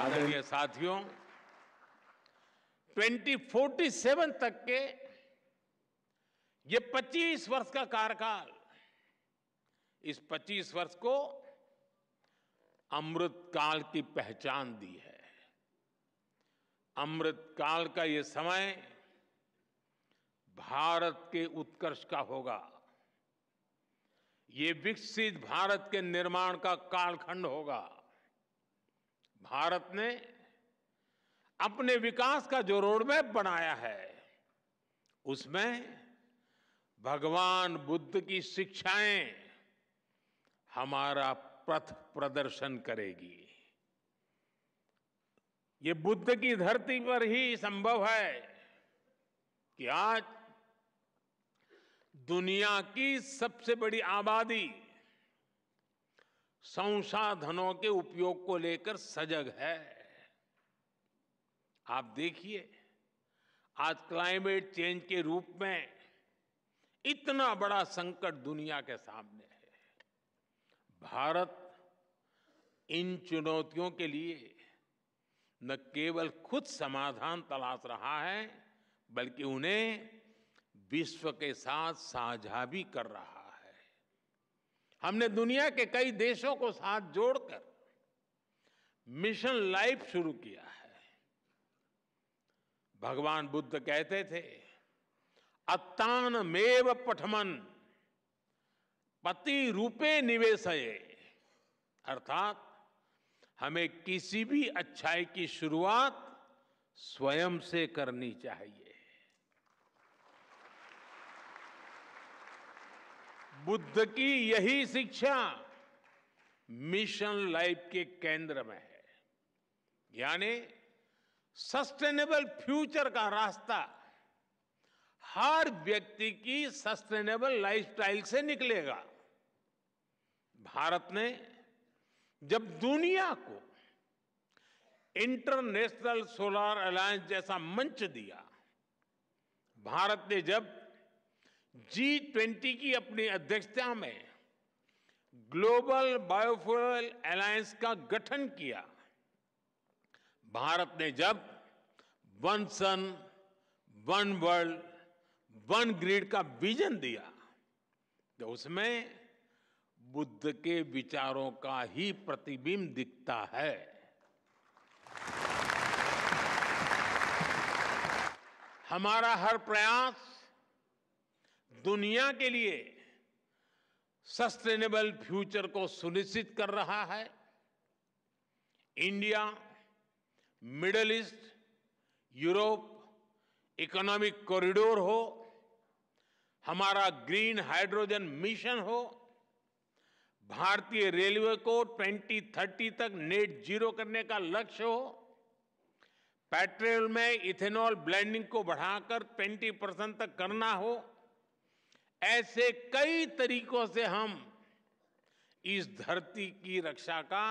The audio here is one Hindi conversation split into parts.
आदरणीय साथियों 2047 तक के ये 25 वर्ष का कार्यकाल इस 25 वर्ष को अमृत काल की पहचान दी है अमृत काल का ये समय भारत के उत्कर्ष का होगा ये विकसित भारत के निर्माण का कालखंड होगा भारत ने अपने विकास का जो रोडमैप बनाया है उसमें भगवान बुद्ध की शिक्षाएं हमारा पथ प्रदर्शन करेगी ये बुद्ध की धरती पर ही संभव है कि आज दुनिया की सबसे बड़ी आबादी संसाधनों के उपयोग को लेकर सजग है आप देखिए आज क्लाइमेट चेंज के रूप में इतना बड़ा संकट दुनिया के सामने है भारत इन चुनौतियों के लिए न केवल खुद समाधान तलाश रहा है बल्कि उन्हें विश्व के साथ साझा भी कर रहा है हमने दुनिया के कई देशों को साथ जोड़कर मिशन लाइफ शुरू किया है भगवान बुद्ध कहते थे अत्तान मेव पठमन पति रूपे निवेशये अर्थात हमें किसी भी अच्छाई की शुरुआत स्वयं से करनी चाहिए बुद्ध की यही शिक्षा मिशन लाइफ के केंद्र में है यानी सस्टेनेबल फ्यूचर का रास्ता हर व्यक्ति की सस्टेनेबल लाइफस्टाइल से निकलेगा भारत ने जब दुनिया को इंटरनेशनल सोलर अलायंस जैसा मंच दिया भारत ने जब जी ट्वेंटी की अपनी अध्यक्षता में ग्लोबल बायोफ्यूल अलायंस का गठन किया भारत ने जब one sun one world one grid का विजन दिया तो उसमें बुद्ध के विचारों का ही प्रतिबिंब दिखता है हमारा हर प्रयास दुनिया के लिए सस्टेनेबल फ्यूचर को सुनिश्चित कर रहा है India Middle East Europe economic corridor हो हमारा ग्रीन हाइड्रोजन मिशन हो भारतीय रेलवे को 2030 तक नेट जीरो करने का लक्ष्य हो पेट्रोल में इथेनॉल ब्लेंडिंग को बढ़ाकर 20 परसेंट तक करना हो ऐसे कई तरीकों से हम इस धरती की रक्षा का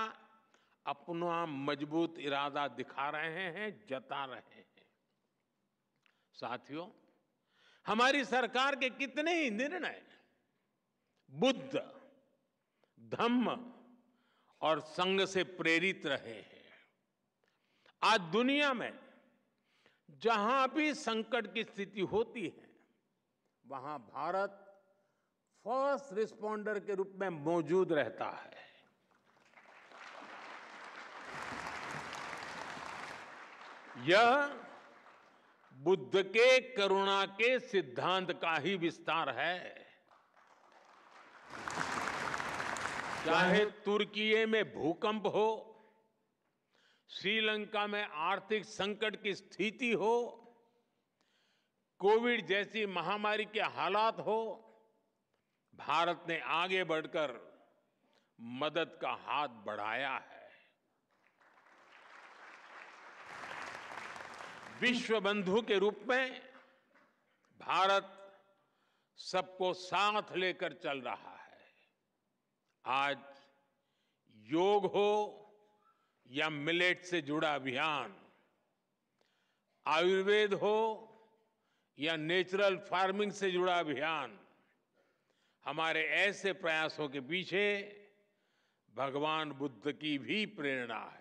अपना मजबूत इरादा दिखा रहे हैं जता रहे हैं साथियों हमारी सरकार के कितने ही निर्णय बुद्ध धम्म और संघ से प्रेरित रहे हैं आज दुनिया में जहां भी संकट की स्थिति होती है वहां भारत फर्स्ट रिस्पॉन्डर के रूप में मौजूद रहता है यह बुद्ध के करुणा के सिद्धांत का ही विस्तार है चाहे तुर्की में भूकंप हो श्रीलंका में आर्थिक संकट की स्थिति हो कोविड जैसी महामारी के हालात हो भारत ने आगे बढ़कर मदद का हाथ बढ़ाया है विश्व बंधु के रूप में भारत सबको साथ लेकर चल रहा है आज योग हो या मिलेट से जुड़ा अभियान आयुर्वेद हो या नेचुरल फार्मिंग से जुड़ा अभियान हमारे ऐसे प्रयासों के पीछे भगवान बुद्ध की भी प्रेरणा है